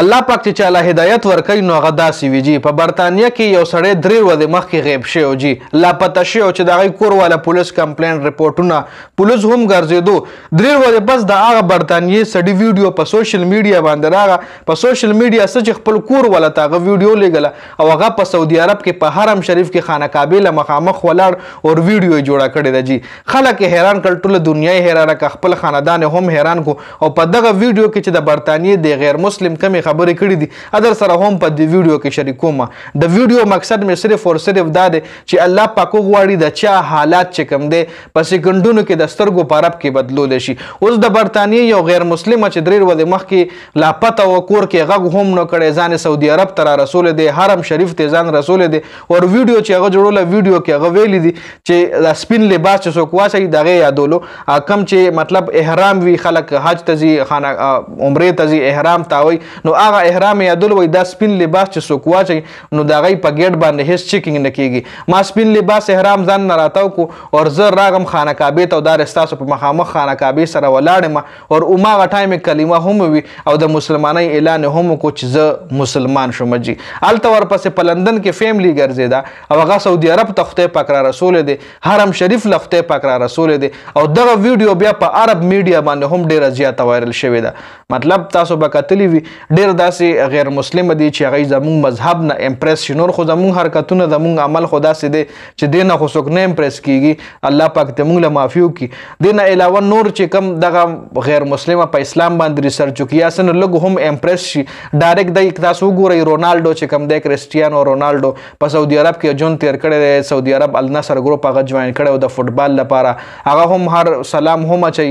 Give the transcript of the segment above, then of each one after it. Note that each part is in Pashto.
الله پاک چې چاله هدایت ورکړي نو هغه داسې ویجی په برتانیا کې یو سړی درې ورځې مخکې غیب شوی او جی لاپته شوی چې د هغې کور والا پولیس کمپلین رپورټونه پولیس هم ګرځېدو درې ورځې پس د هغه برتانیې سړي ویډیو په سوشل میډیا باندې راغه په سوشل میډیا څه چې خپل کور والا ته هغه ویډیو لیږله او هغه په سعودي عرب کې په حرم شریف کې خانه کعبې له مخامخ ولاړ اور ویډیو جوړه کړې ده جی خلک حیران کړ ټوله دنیا حیرانه کړ خپل خاندان هم حیران کو او په دغه ویډیو کې چې د برتانیې د غیر مسلم کمی ډیره خبرې کړې دي ادر سره هم په دې ویډیو کې شریکوم د ویډیو مقصد مې صرف او صرف دا دی چې الله پاک غواړي د چا حالات چې کم دی په سکندونو کې د سترګو پرب کې بدلول شي اوس د برتانیې یو غیر مسلمه چې درې ورځې مخکې لا پته و کور کې غږ هم نه کړی ځان سعودي عرب ته را رسول دی حرم شریف ته ځان رسول دی او ویډیو چې هغه جوړوله ویډیو کې هغه ویلي دي چې د سپین لباس چې څوک واسي دغه یادولو کم چې مطلب احرام وی خلک حج ته ځي خانه عمره ته ځي احرام تاوي نو نو هغه احرام یادل وای دا سپین لباس چې څوک واچي نو دا غي په ګیټ باندې هیڅ چیکینګ نه کیږي ما سپین لباس احرام ځان نه راتاو کو اور زه راغم خانه کعبه ته دار استاسو په مخامخ خانه کعبه سره ولاړم اور اوما غټایم کلمه هم وي او د مسلمانۍ اعلان هم کو چې زه مسلمان شوم جی الته ورپسې په لندن کې فیملی ګرځیدا او هغه سعودي عرب ته خدای پاک را رسول دي حرم شریف لخته پاک را رسول دي او دغه ویډیو بیا په عرب میډیا باندې هم ډیره زیاته وایرل شوې ده مطلب تاسو به کتلی وي ډیر داسې غیر مسلم دي چې هغه زموږ مذهب نه امپریس شنور خو زموږ حرکتونه زموږ عمل خو داسې دي چې دینه خو څوک نه امپریس کیږي الله پاک ته موږ له معافي وکړي دینه علاوه نور چې کم دغه غیر مسلمه په اسلام باندې ریسرچ کوي اسنه لګ هم امپریس شي ډایرکټ د تاسو ګورئ رونالډو چې کم دی کریسټیانو رونالډو په سعودي عرب کې جون تیر کړی دی سعودي عرب النصر ګروپ هغه جوائن کړی د فوټبال لپاره هغه هم هر سلام هم اچي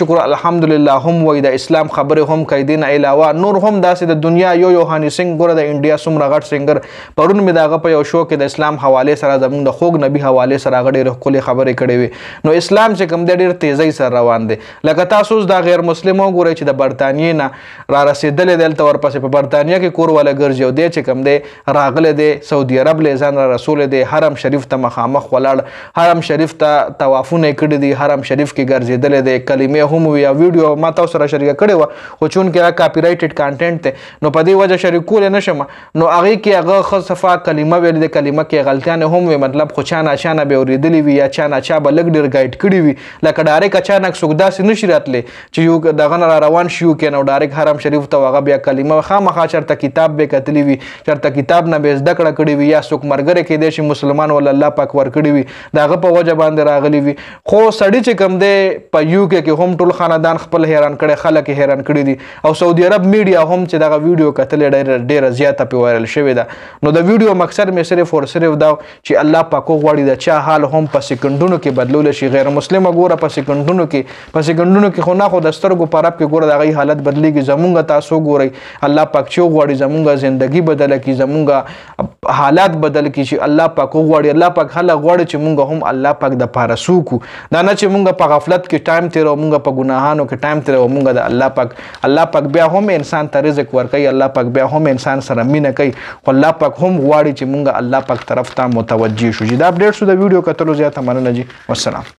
شکر الحمدلله هم وای د اسلام خبره هم کوي دین علاوه نور هم داسې د دنیا یو یو هانی سنگ ګوره د انډیا څومره غټ سنگر پرون می داغه په یو شو کې د اسلام حواله سره زمونږ د خوګ نبی حواله سره غډې رخلې خبرې کړې وي نو اسلام چې کوم د ډېر تیزی سره روان دی لکه تاسو دا غیر مسلمانو ګورئ چې د برتانیې نه را رسیدلې دلته ورپسې په برتانیا کې کور ولا ګرځي او دی چې کوم دی راغله دی سعودي عرب له ځان را رسول دی حرم شریف ته مخامخ ولاړ حرم شریف ته طوافونه کړي دي حرم شریف کې ګرځیدل دی کلمې هم وی ویډیو ما تاسو سره شریک کړي و خو چون کې را کاپی رائټډ کنټینټ پوینټ ته نو په دې وجه شریک کول نه شم نو هغه کې هغه خصفه کلمه ویل د کلمه کې غلطیان هم وي مطلب خو چا نه چا نه به اوریدلی وي یا چا نه چا به لګ ډیر ګایډ کړی وي لکه ډایرک اچانک سوګدا سي نشي راتلی چې یو دغه نه روان شو کې نو ډایرک حرم شریف ته هغه بیا کلمه خامخا چرته کتاب به کتلی وي چرته کتاب نه به زده کړه کړی وي یا څوک مرګره کې دی چې مسلمان ول الله پاک ور کړی وي دغه په وجه باندې راغلی وي خو سړی چې کم دی په یو کې کې هم ټول خاندان خپل حیران کړي خلک حیران کړي دي او سعودي عرب میډیا هم کوم چې دغه ویډیو کتل ډیر ډیر زیاته په وایرل شوې ده نو د ویډیو مقصد مې صرف او صرف دا چې الله پاکو غواړي د چا حال هم په سکندونو کې بدلول شي غیر مسلمان ګوره په سکندونو کې په سکندونو کې خو نه خو د سترګو پر اپ کې ګوره دغه حالت بدلیږي زمونږ تاسو ګوري الله پاک چې غواړي زمونږ ژوندۍ بدل کړي زمونږ حالات بدل کړي چې الله پاک غواړي الله پاک هله غواړي چې مونږ هم الله پاک د پاره سوکو دا نه چې مونږ په غفلت کې ټایم تیر او مونږ په ګناهانو کې ټایم تیر او مونږ د الله پاک الله پاک بیا هم انسان ته رزق ورکوي الله پاک بیا هم انسان سره مینه کوي خو الله پاک هم غواړي چې مونږ الله پاک طرف ته متوجه شو چې دا اپډیټ شو د ویډیو کتلو زیاته مننه جی والسلام